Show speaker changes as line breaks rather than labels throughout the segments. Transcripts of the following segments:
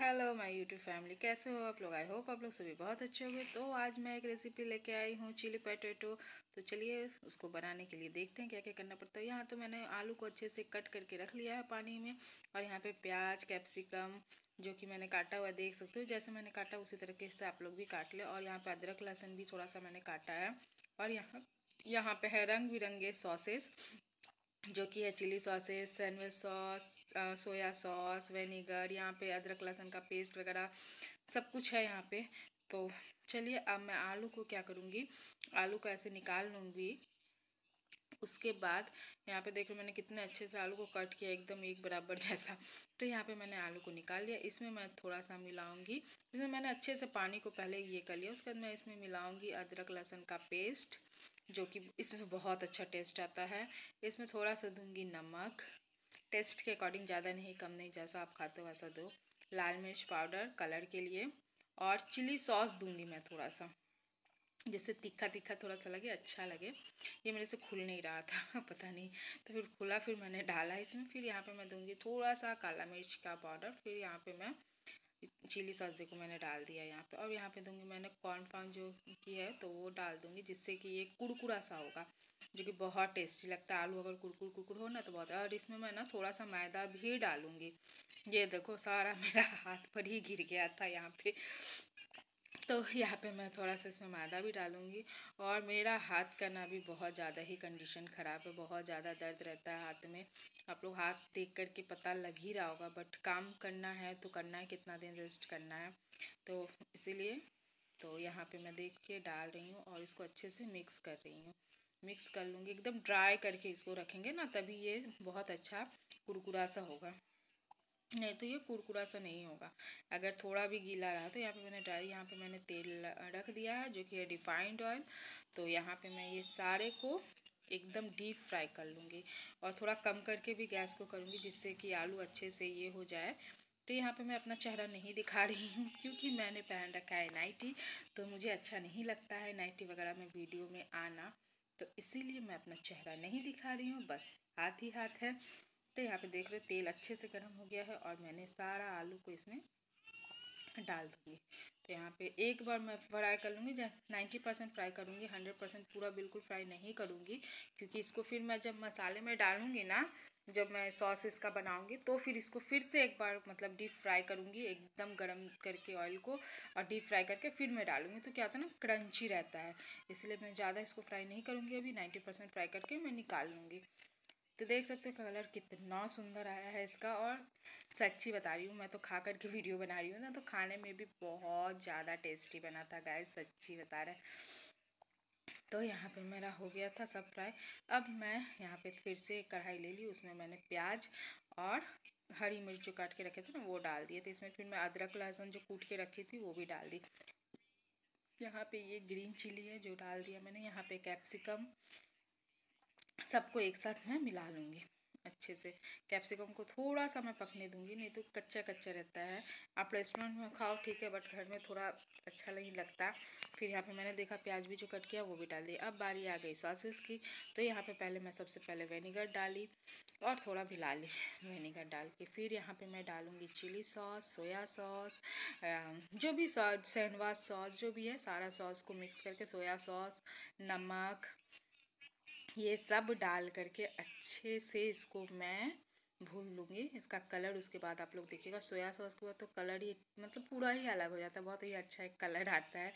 hello my YouTube family कैसे हो आप लोग आई होप आप लोग सभी बहुत अच्छे होंगे तो आज मैं एक रेसिपी लेके आई हूँ चिली पटेटो तो चलिए उसको बनाने के लिए देखते हैं क्या क्या करना पड़ता है यहाँ तो मैंने आलू को अच्छे से कट करके रख लिया है पानी में और यहाँ पे प्याज कैप्सिकम जो कि मैंने काटा हुआ देख सकते हो जैसे मैंने काटा उसी तरीके से आप लोग भी काट लें और यहाँ पर अदरक लहसुन भी थोड़ा सा मैंने काटा है और यहाँ यहाँ पर है रंग बिरंगे सॉसेस जो कि है chilli sauces sandwich sauce soya sauce vinegar यहाँ पे अदरक लहसुन का पेस्ट वगैरह सब कुछ है यहाँ पे तो चलिए अब मैं आलू को क्या करूँगी आलू को ऐसे निकाल लूँगी उसके बाद यहाँ पे देख रहे मैंने कितने अच्छे से आलू को कट किया एकदम एक बराबर जैसा तो यहाँ पे मैंने आलू को निकाल लिया इसमें मैं थोड़ा सा मिलाऊंगी इसमें मैंने अच्छे से पानी को पहले ये कर लिया उसके बाद मैं इसमें मिलाऊंगी अदरक लहसुन का पेस्ट जो कि इसमें बहुत अच्छा टेस्ट आता है इसमें थोड़ा सा दूंगी नमक टेस्ट के अकॉर्डिंग ज़्यादा नहीं कम नहीं जैसा आप खाते हो वैसा दो लाल मिर्च पाउडर कलर के लिए और चिली सॉस दूंगी मैं थोड़ा सा जिससे तीखा तीखा थोड़ा सा लगे अच्छा लगे ये मेरे से खुल नहीं रहा था पता नहीं तो फिर खुला फिर मैंने डाला इसमें फिर यहाँ पे मैं दूंगी थोड़ा सा काला मिर्च का पाउडर फिर यहाँ पे मैं चिली सॉस देखो मैंने डाल दिया यहाँ पे और यहाँ पे दूंगी मैंने कॉर्नफ्लावर जो की है तो वो डाल दूंगी जिससे कि ये कुड़कुड़ा सा होगा जो कि बहुत टेस्टी लगता है आलू अगर कुड़कुड़ कुड़कुड़ हो ना तो बहुत और इसमें मैं ना थोड़ा सा मैदा भी डालूंगी ये देखो सारा मेरा हाथ पर ही गिर गया था यहाँ पे तो यहाँ पे मैं थोड़ा सा इसमें मैदा भी डालूँगी और मेरा हाथ का ना भी बहुत ज़्यादा ही कंडीशन ख़राब है बहुत ज़्यादा दर्द रहता है हाथ में आप लोग हाथ देख कर के पता लग ही रहा होगा बट काम करना है तो करना है कितना दिन रेस्ट करना है तो इसीलिए तो यहाँ पे मैं देख के डाल रही हूँ और इसको अच्छे से मिक्स कर रही हूँ मिक्स कर लूँगी एकदम ड्राई करके इसको रखेंगे ना तभी ये बहुत अच्छा कुरकुरा सा होगा नहीं तो ये कुरकुरा सा नहीं होगा अगर थोड़ा भी गीला रहा तो यहाँ पे मैंने ड्राई यहाँ पे मैंने तेल रख दिया है जो कि है रिफाइंड ऑयल तो यहाँ पे मैं ये सारे को एकदम डीप फ्राई कर लूँगी और थोड़ा कम करके भी गैस को करूँगी जिससे कि आलू अच्छे से ये हो जाए तो यहाँ पे मैं अपना चेहरा नहीं दिखा रही हूँ क्योंकि मैंने पहन रखा है नाइटी तो मुझे अच्छा नहीं लगता है नाइटी वगैरह में वीडियो में आना तो इसीलिए मैं अपना चेहरा नहीं दिखा रही हूँ बस हाथ ही हाथ है तो यहाँ पे देख रहे हो तेल अच्छे से गर्म हो गया है और मैंने सारा आलू को इसमें डाल दिए तो यहाँ पे एक बार मैं फ्राई कर लूँगी नाइन्टी परसेंट फ्राई करूँगी हंड्रेड परसेंट पूरा बिल्कुल फ्राई नहीं करूँगी क्योंकि इसको फिर मैं जब मसाले में डालूँगी ना जब मैं सॉस इसका बनाऊँगी तो फिर इसको फिर से एक बार मतलब डीप फ्राई करूँगी एकदम गर्म करके ऑयल को और डीप फ्राई करके फिर मैं डालूँगी तो क्या होता है ना क्रंची रहता है इसलिए मैं ज़्यादा इसको फ्राई नहीं करूँगी अभी नाइन्टी परसेंट फ्राई करके मैं निकाल लूँगी तो देख सकते हो कलर कितना सुंदर आया है इसका और सच्ची बता रही हूँ मैं तो खा करके वीडियो बना रही हूँ ना तो खाने में भी बहुत ज़्यादा टेस्टी बना था गाय सच्ची बता रहे तो यहाँ पे मेरा हो गया था सब फ्राई अब मैं यहाँ पे फिर से कढ़ाई ले ली उसमें मैंने प्याज और हरी मिर्च जो काट के रखे थे ना वो डाल दिए थे इसमें फिर मैं अदरक लहसुन जो कूट के रखी थी वो भी डाल दी यहाँ पे ये ग्रीन चिली है जो डाल दिया मैंने यहाँ पे कैप्सिकम सबको एक साथ मैं मिला लूँगी अच्छे से कैप्सिकम को थोड़ा सा मैं पकने दूंगी नहीं तो कच्चा कच्चा रहता है आप रेस्टोरेंट में खाओ ठीक है बट घर में थोड़ा अच्छा नहीं लगता फिर यहाँ पे मैंने देखा प्याज भी जो कट किया वो भी डाल दिया अब बारी आ गई सॉसेस की तो यहाँ पे पहले मैं सबसे पहले वेनेगर डाली और थोड़ा मिला ली वेनेगर डाल के फिर यहाँ पे मैं डालूँगी चिली सॉस सोया सॉस जो भी सॉस सहनवास सॉस जो भी है सारा सॉस को मिक्स करके सोया सॉस नमक ये सब डाल करके अच्छे से इसको मैं भून लूँगी इसका कलर उसके बाद आप लोग देखिएगा सोया सॉस के बाद तो कलर ही मतलब पूरा ही अलग हो जाता है बहुत ही अच्छा एक कलर आता है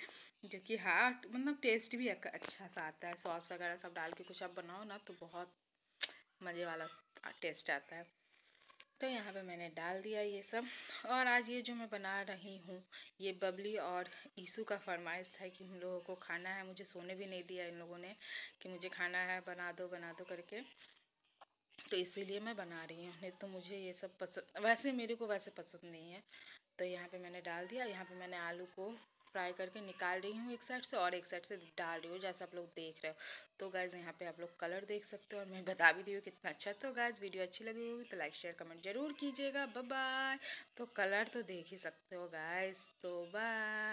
जो कि हाँ मतलब टेस्ट भी अच्छा सा आता है सॉस वगैरह सब डाल के कुछ आप बनाओ ना तो बहुत मज़े वाला टेस्ट आता है तो यहाँ पे मैंने डाल दिया ये सब और आज ये जो मैं बना रही हूँ ये बबली और ईसू का फरमाइश था कि हम लोगों को खाना है मुझे सोने भी नहीं दिया इन लोगों ने कि मुझे खाना है बना दो बना दो करके तो इसीलिए मैं बना रही हूँ नहीं तो मुझे ये सब पसंद वैसे मेरे को वैसे पसंद नहीं है तो यहाँ पे मैंने डाल दिया यहाँ पे मैंने आलू को फ्राई करके निकाल रही हूँ एक साइड से और एक साइड से डाल रही हूँ जैसा आप लोग देख रहे हो तो गैज़ यहाँ पे आप लोग कलर देख सकते हो और मैं बता भी रही हूँ कितना अच्छा तो गैज़ वीडियो अच्छी लगी होगी तो लाइक शेयर कमेंट ज़रूर कीजिएगा बाय तो कलर तो देख ही सकते हो गाइज तो बाय